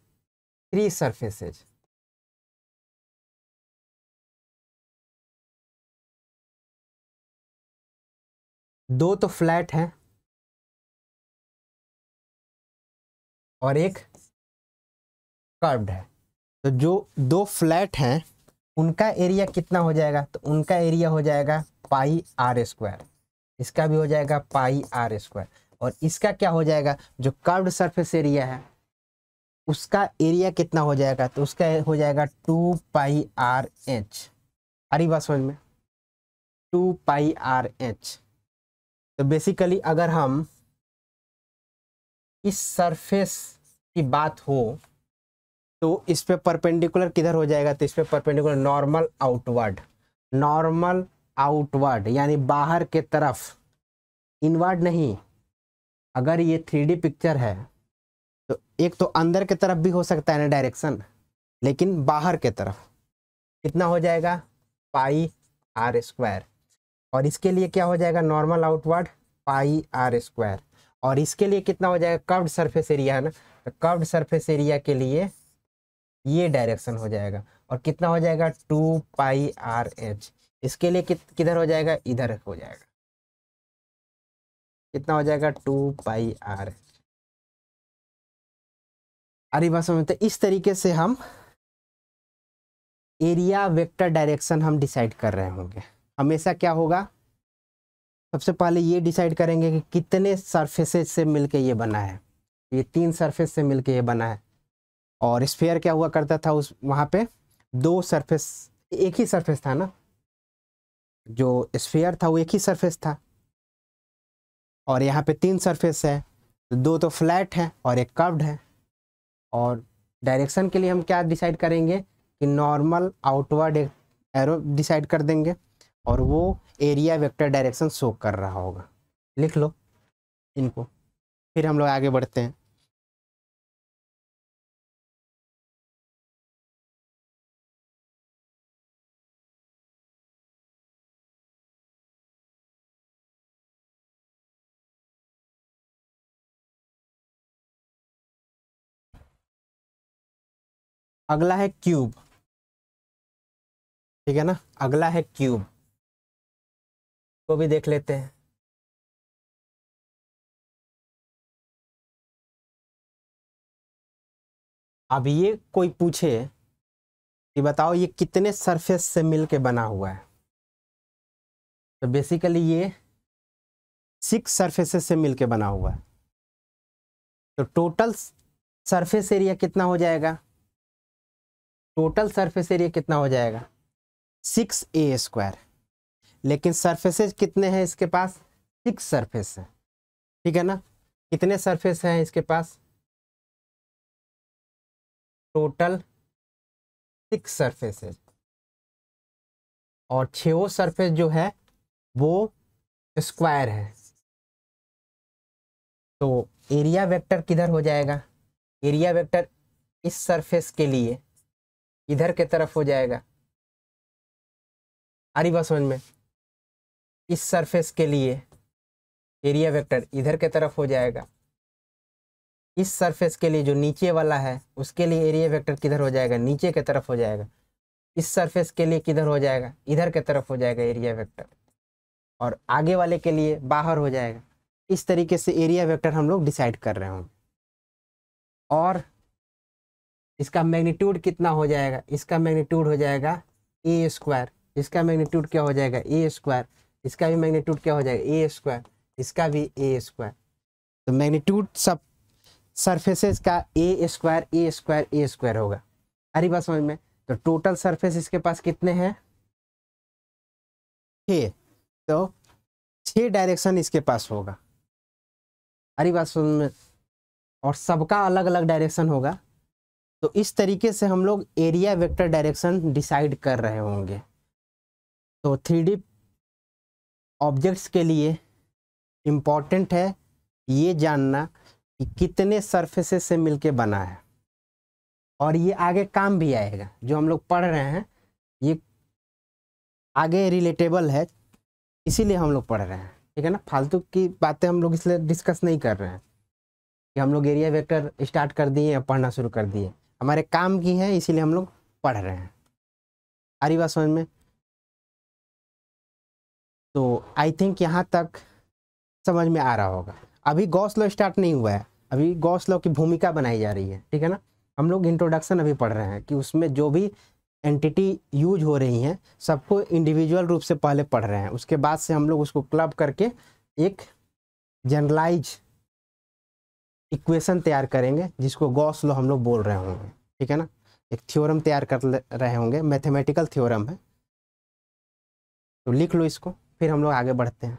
थ्री सरफेसेज दो तो फ्लैट हैं और एक कर्व्ड है तो जो दो फ्लैट हैं उनका एरिया कितना हो जाएगा तो उनका एरिया हो जाएगा पाई आर स्क्वायर इसका भी हो जाएगा पाई आर स्क्वायर और इसका क्या हो जाएगा जो कर्व्ड सरफेस एरिया है उसका एरिया कितना हो जाएगा तो उसका हो जाएगा टू पाई आर एच अरे बात समझ में टू पाई आर एच तो बेसिकली अगर हम इस सरफेस की बात हो तो इस पे परपेंडिकुलर किधर हो जाएगा तो इस पे perpendicular normal outward normal outward यानी बाहर के तरफ इनवर्ड नहीं अगर ये थ्री पिक्चर है तो एक तो अंदर के तरफ भी हो सकता है ना डायरेक्शन लेकिन बाहर के तरफ कितना हो जाएगा पाई आर स्क्वायर और इसके लिए क्या हो जाएगा normal outward pi R square और इसके लिए कितना हो जाएगा कर्व्ड सरफेस एरिया है ना तो कर्व्ड सरफेस एरिया के लिए ये डायरेक्शन हो जाएगा और कितना हो जाएगा टू पाई आर एच इसके लिए किधर हो जाएगा इधर हो जाएगा कितना हो जाएगा टू पाई आर एच अरे बस तो इस तरीके से हम एरिया वेक्टर डायरेक्शन हम डिसाइड कर रहे होंगे हमेशा क्या होगा सबसे पहले ये डिसाइड करेंगे कि कितने सरफेसेस से मिलके ये बना है ये तीन सरफेस से मिलके ये बना है और स्फेयर क्या हुआ करता था उस वहाँ पे दो सरफेस एक ही सरफेस था ना जो स्फेयर था वो एक ही सरफेस था और यहाँ पे तीन सरफेस है दो तो फ्लैट है और एक कर्व्ड है और डायरेक्शन के लिए हम क्या डिसाइड करेंगे कि नॉर्मल आउटवर्ड एरो डिसाइड कर देंगे और वो एरिया वेक्टर डायरेक्शन शो कर रहा होगा लिख लो इनको फिर हम लोग आगे बढ़ते हैं अगला है क्यूब ठीक है ना अगला है क्यूब को भी देख लेते हैं अब ये कोई पूछे कि बताओ ये कितने सरफेस से मिल के बना हुआ है तो बेसिकली ये सिक्स सरफेसेस से मिल के बना हुआ है तो टोटल सरफेस एरिया कितना हो जाएगा टोटल सरफेस एरिया कितना हो जाएगा सिक्स ए स्क्वायर लेकिन सरफेसेज कितने हैं इसके पास सिक्स सरफेस है ठीक है ना कितने सरफेस हैं इसके पास टोटल सिक्स सरफेसेज और छो सरफेस जो है वो स्क्वायर है तो एरिया वेक्टर किधर हो जाएगा एरिया वेक्टर इस सरफेस के लिए इधर के तरफ हो जाएगा अरे बस समझ में इस सरफेस के लिए एरिया वेक्टर इधर के तरफ हो जाएगा इस सरफेस के लिए जो नीचे वाला है उसके लिए एरिया वेक्टर किधर हो जाएगा नीचे के तरफ हो जाएगा इस सरफेस के लिए किधर हो जाएगा इधर के तरफ हो जाएगा एरिया वेक्टर और आगे वाले के लिए बाहर हो जाएगा इस तरीके से एरिया वेक्टर हम लोग डिसाइड कर रहे होंगे और इसका मैग्नीट्यूड कितना हो जाएगा इसका मैग्नीट्यूड हो जाएगा ए स्क्वायर इसका मैग्नीट्यूड क्या हो जाएगा ए स्क्वायर इसका भी मैग्नीट्यूड क्या हो जाएगा ए स्क्वायर इसका भी ए स्क्वायर तो मैग्नीट्यूड सब सरफेसेस का A square A square A square होगा अरे बात समझ में तो टोटल सरफेस इसके पास कितने हैं छ तो छ डायरेक्शन इसके पास होगा अरे बात समझ में और सबका अलग अलग डायरेक्शन होगा तो इस तरीके से हम लोग एरिया वेक्टर डायरेक्शन डिसाइड कर रहे होंगे तो थ्री डी ऑब्जेक्ट्स के लिए इम्पॉर्टेंट है ये जानना कि कितने सरफेसेस से मिलके बना है और ये आगे काम भी आएगा जो हम लोग पढ़ रहे हैं ये आगे रिलेटेबल है इसीलिए हम लोग पढ़ रहे हैं ठीक है ना फालतू की बातें हम लोग इसलिए डिस्कस नहीं कर रहे हैं कि हम लोग एरिया वेक्टर स्टार्ट कर दिए या पढ़ना शुरू कर दिए हमारे काम की है इसीलिए हम लोग पढ़ रहे हैं रही बात समझ में तो आई थिंक यहाँ तक समझ में आ रहा होगा अभी गौस लॉ स्टार्ट नहीं हुआ है अभी गौस लॉ की भूमिका बनाई जा रही है ठीक है ना हम लोग इंट्रोडक्शन अभी पढ़ रहे हैं कि उसमें जो भी एंटिटी यूज हो रही हैं सबको इंडिविजुअल रूप से पहले पढ़ रहे हैं उसके बाद से हम लोग उसको क्लब करके एक जनरलाइज इक्वेशन तैयार करेंगे जिसको गॉस लॉ हम लोग बोल रहे होंगे ठीक है ना एक थ्योरम तैयार कर रहे होंगे मैथमेटिकल थ्योरम है तो लिख लो इसको फिर हम लोग आगे बढ़ते हैं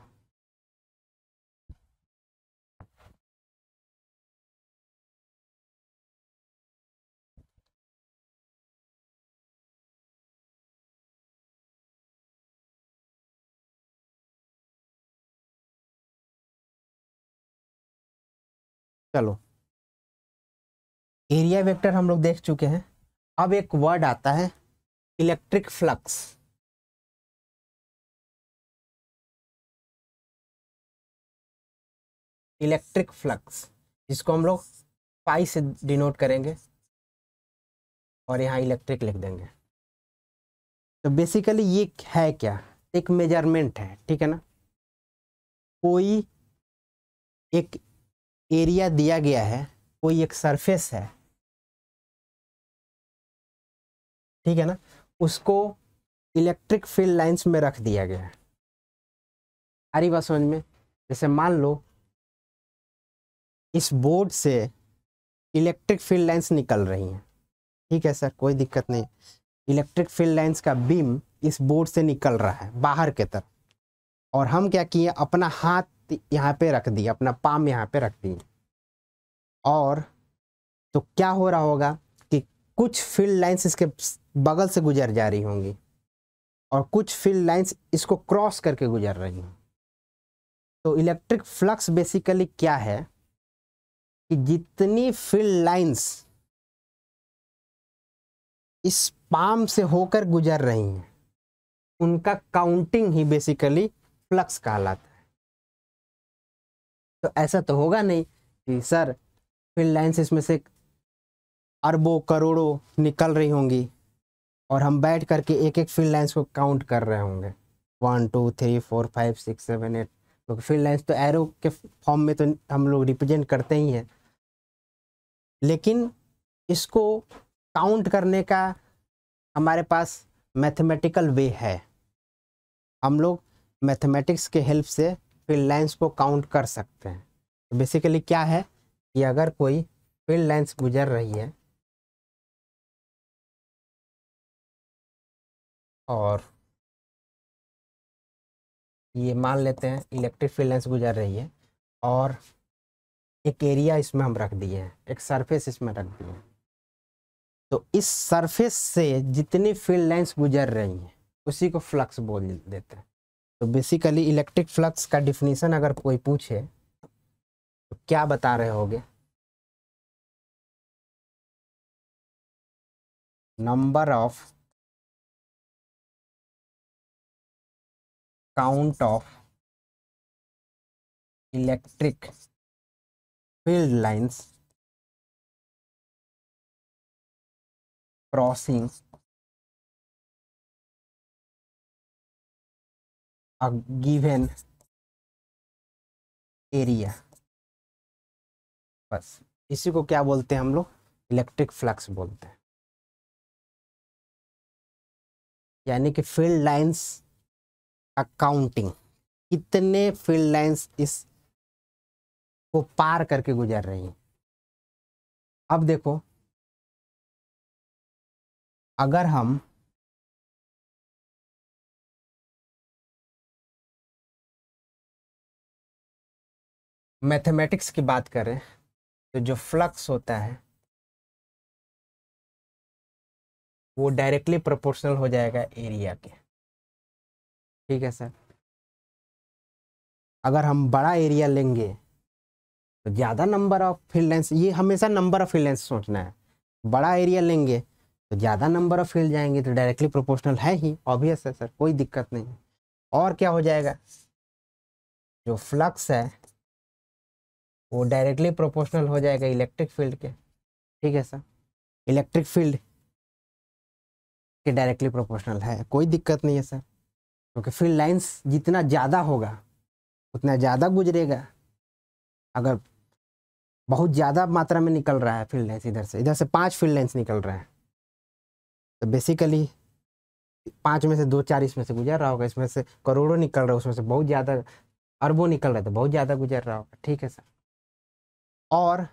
चलो एरिया वेक्टर हम लोग देख चुके हैं अब एक वर्ड आता है इलेक्ट्रिक फ्लक्स इलेक्ट्रिक फ्लक्स जिसको हम लोग पाई से डिनोट करेंगे और यहाँ इलेक्ट्रिक लिख देंगे तो बेसिकली ये है क्या एक मेजरमेंट है ठीक है ना कोई एक एरिया दिया गया है कोई एक सरफेस है ठीक है ना उसको इलेक्ट्रिक फील्ड लाइन्स में रख दिया गया है अरे बात समझ में जैसे मान लो इस बोर्ड से इलेक्ट्रिक फील्ड लाइंस निकल रही हैं ठीक है सर कोई दिक्कत नहीं इलेक्ट्रिक फील्ड लाइंस का बीम इस बोर्ड से निकल रहा है बाहर के तरफ और हम क्या किए अपना हाथ यहाँ पे रख दिए अपना पाम यहाँ पे रख दिए और तो क्या हो रहा होगा कि कुछ फील्ड लाइंस इसके बगल से गुजर जा रही होंगी और कुछ फील्ड लाइंस इसको क्रॉस करके गुजर रही हैं तो इलेक्ट्रिक फ्लक्स बेसिकली क्या है कि जितनी फील्ड लाइंस इस पाम से होकर गुजर रही हैं उनका काउंटिंग ही बेसिकली फ्लक्स कहलाता है तो ऐसा तो होगा नहीं कि सर फील्ड लाइंस इसमें से अरबों करोड़ों निकल रही होंगी और हम बैठ करके एक एक फील्ड लाइन्स को काउंट कर रहे होंगे one two three four five six seven eight क्योंकि फील्ड लाइन्स तो एरो के फॉर्म में तो हम लोग रिप्रेजेंट करते ही हैं लेकिन इसको काउंट करने का हमारे पास मैथमेटिकल वे है हम लोग मैथमेटिक्स के हेल्प से फील्ड लाइंस को काउंट कर सकते हैं तो बेसिकली क्या है कि अगर कोई फील्ड लाइंस गुजर रही है और ये मान लेते हैं इलेक्ट्रिक फील्ड लाइंस गुजर रही है और एक एरिया इसमें हम रख दिए हैं एक सरफेस इसमें रख दिए हैं तो इस सरफेस से जितनी फील्ड लाइंस गुजर रही हैं उसी को फ्लक्स बोल देते हैं तो बेसिकली इलेक्ट्रिक फ्लक्स का डिफिनीसन अगर कोई पूछे तो क्या बता रहे होगे number of count of electric field-lines crossings a given area बस इसी को क्या बोलते हैं हम लोग इलेक्ट्रिक फ्लक्स बोलते हैं यानी कि फील्ड लाइंस अकाउंटिंग कितने फील्ड लाइंस इस को पार करके गुजर रही हैं अब देखो अगर हम मैथमेटिक्स की बात करें तो जो फ्लक्स होता है वो डायरेक्टली प्रोपोर्शनल हो जाएगा एरिया के ठीक है सर अगर हम बड़ा एरिया लेंगे तो ज़्यादा नंबर ऑफ फील्ड लेंस ये हमेशा नंबर ऑफ फील्ड लेंस सोचना है बड़ा एरिया लेंगे तो ज़्यादा नंबर ऑफ फील्ड जाएंगे तो डायरेक्टली प्रोपोर्शनल है ही ऑब्वियस है सर कोई दिक्कत नहीं और क्या हो जाएगा जो फ्लक्स है वो डायरेक्टली प्रोपोर्शनल हो जाएगा इलेक्ट्रिक फील्ड के ठीक है सर इलेक्ट्रिक फील्ड के डायरेक्टली प्रोपोर्शनल है कोई दिक्कत नहीं है सर क्योंकि फील्ड लाइन्स जितना ज़्यादा होगा उतना ज़्यादा गुजरेगा अगर बहुत ज़्यादा मात्रा में निकल रहा है फील्ड लेंस इधर से इधर से पांच फील्ड लेंस निकल रहे हैं तो बेसिकली पांच में से दो चार इसमें से गुजर रहा होगा इसमें से करोड़ों निकल रहा है उसमें से बहुत ज़्यादा अरबों निकल रहे तो बहुत ज़्यादा गुजर रहा होगा ठीक है सर और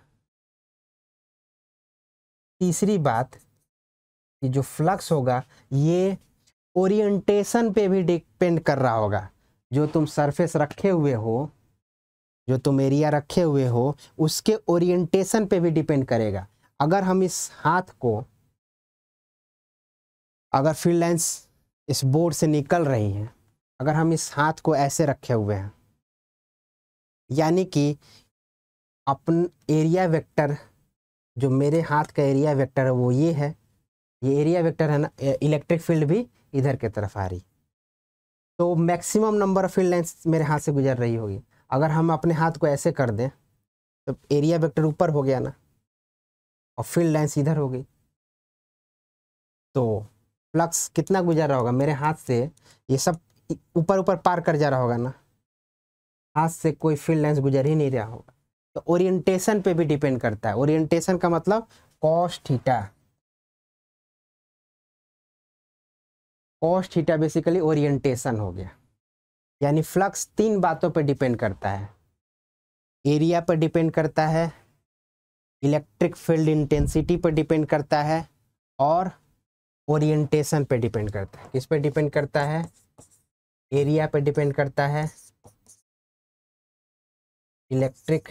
तीसरी बात कि जो फ्लक्स होगा ये ओरिएंटेशन पे भी डिपेंड कर रहा होगा जो तुम सरफेस रखे हुए हो जो तुम एरिया रखे हुए हो उसके ओरिएंटेशन पे भी डिपेंड करेगा अगर हम इस हाथ को अगर फील्ड लाइन्स इस बोर्ड से निकल रही हैं अगर हम इस हाथ को ऐसे रखे हुए हैं यानी कि अपन एरिया वेक्टर जो मेरे हाथ का एरिया वेक्टर है वो ये है ये एरिया वेक्टर है ना इलेक्ट्रिक फील्ड भी इधर की तरफ आ रही तो maximum number of field lines मेरे हाथ से गुजर रही होगी अगर हम अपने हाथ को ऐसे कर दें तो एरिया वेक्टर ऊपर हो गया ना और फील्ड लाइन्स इधर हो गई तो फ्लक्स कितना गुजर रहा होगा मेरे हाथ से ये सब ऊपर ऊपर पार कर जा रहा होगा ना हाथ से कोई फील्ड लाइन्स गुजर ही नहीं रहा होगा तो ओरिएंटेशन पे भी डिपेंड करता है ओरिएंटेशन का मतलब cos theta cos theta basically orientation हो गया यानी फ्लक्स तीन बातों पर डिपेंड करता है एरिया पर डिपेंड करता है इलेक्ट्रिक फील्ड इंटेंसिटी पर डिपेंड करता है और ओरिएंटेशन पर डिपेंड करता है किस पर डिपेंड करता है एरिया पर डिपेंड करता है इलेक्ट्रिक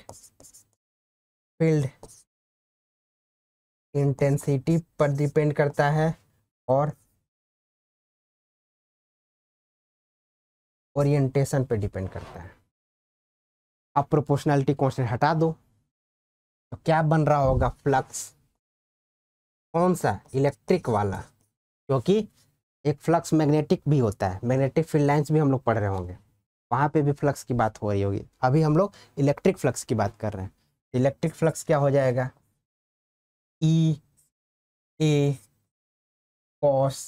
फील्ड इंटेंसिटी पर डिपेंड करता है और ओरिएंटेशन पे डिपेंड करता है आप प्रोपोर्शनैलिटी कॉन्स्टेंट हटा दो तो क्या बन रहा होगा फ्लक्स कौन सा इलेक्ट्रिक वाला क्योंकि एक फ्लक्स मैग्नेटिक भी होता है मैग्नेटिक फील्ड लाइंस भी हम लोग पढ़ रहे होंगे वहाँ पे भी फ्लक्स की बात हो रही होगी अभी हम लोग इलेक्ट्रिक फ्लक्स की बात कर रहे हैं इलेक्ट्रिक फ्लक्स क्या हो जाएगा ई ए कॉस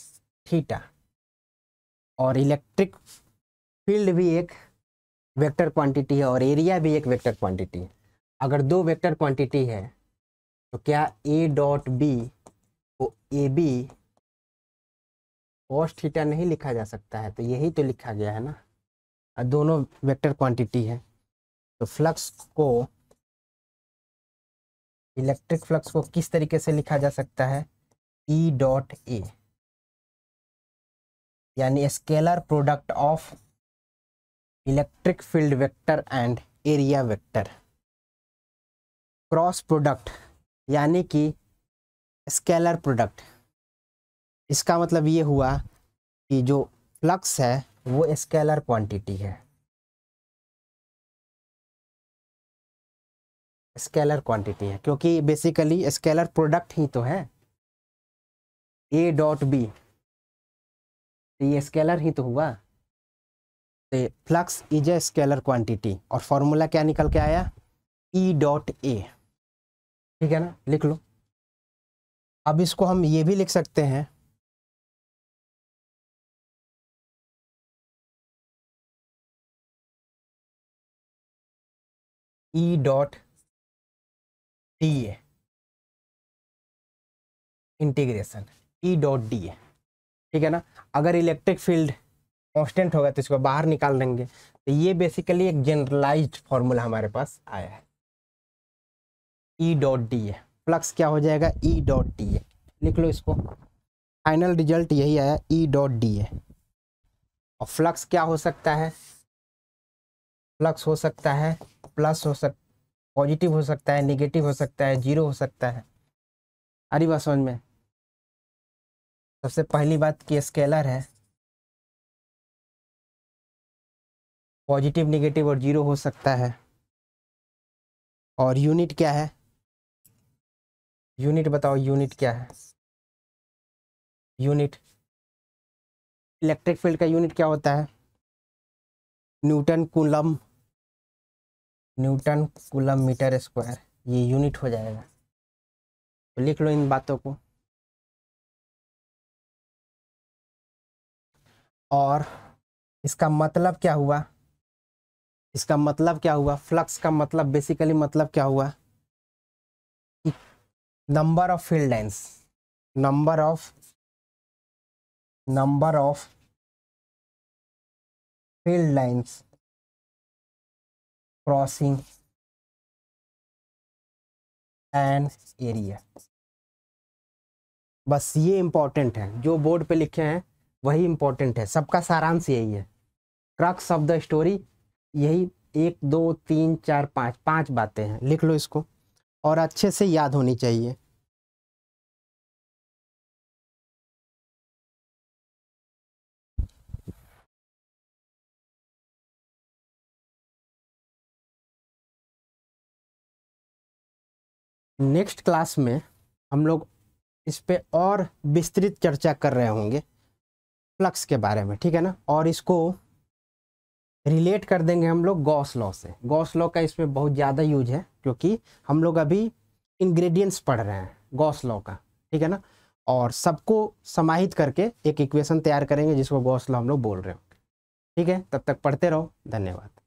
थीटा और इलेक्ट्रिक फील्ड भी एक वेक्टर क्वांटिटी है और एरिया भी एक वेक्टर क्वांटिटी है अगर दो वेक्टर क्वांटिटी है तो क्या ए डॉट बी को ए बी कॉस थीटा नहीं लिखा जा सकता है तो यही तो लिखा गया है ना और दोनों वेक्टर क्वांटिटी है तो फ्लक्स को इलेक्ट्रिक फ्लक्स को किस तरीके से लिखा जा सकता है ई डॉट ए यानी scalar product of electric field vector and area vector cross product यानी कि स्केलर प्रोडक्ट इसका मतलब ये हुआ कि जो फ्लक्स है वो स्केलर क्वांटिटी है स्केलर क्वांटिटी है क्योंकि बेसिकली स्केलर प्रोडक्ट ही तो है ए डॉट बी ये स्केलर ही तो हुआ से flux is a scalar quantity और फॉर्मूला क्या निकल के आया ई डॉट ए ठीक है ना लिख लो अब इसको हम ये भी लिख सकते हैं E dot D A integration E dot D A ठीक है ना अगर इलेक्ट्रिक फील्ड कॉन्स्टेंट होगा तो इसको बाहर निकाल देंगे तो ये बेसिकली एक जनरलाइज्ड फॉर्मूला हमारे पास आया है E dot D A flux क्या हो जाएगा ई डॉट डी ए लिख लो इसको फाइनल रिजल्ट यही आया ई डॉट डी ए और फ्लक्स क्या हो सकता है फ्लक्स हो सकता है प्लस हो सक पॉजिटिव हो सकता है नेगेटिव हो सकता है जीरो हो सकता है अरे बस समझ में सबसे पहली बात कि स्केलर है पॉजिटिव निगेटिव और जीरो हो सकता है और यूनिट क्या है यूनिट बताओ यूनिट क्या है यूनिट इलेक्ट्रिक फील्ड का यूनिट क्या होता है newton coulomb newton coulomb metre square ये यूनिट हो जाएगा तो लिख लो इन बातों को और इसका मतलब क्या हुआ इसका मतलब क्या हुआ फ्लक्स का मतलब बेसिकली मतलब क्या हुआ number of field lines number of number of field lines crossing and area बस ये इंपॉर्टेंट है जो बोर्ड पे लिखे हैं वही इंपॉर्टेंट है सबका सारांश यही है क्रक्स ऑफ द स्टोरी यही एक दो तीन चार पाँच पाँच बातें हैं लिख लो इसको और अच्छे से याद होनी चाहिए नेक्स्ट क्लास में हम लोग इस पे और विस्तृत चर्चा कर रहे होंगे फ्लक्स के बारे में ठीक है ना और इसको रिलेट कर देंगे हम लोग गॉस लॉ से गॉस लॉ का इसमें बहुत ज़्यादा यूज है क्योंकि हम लोग अभी इंग्रेडिएंट्स पढ़ रहे हैं गॉस लॉ का ठीक है ना और सबको समाहित करके एक इक्वेशन तैयार करेंगे जिसको गॉस लॉ हम लोग बोल रहे हो ठीक है तब तक पढ़ते रहो धन्यवाद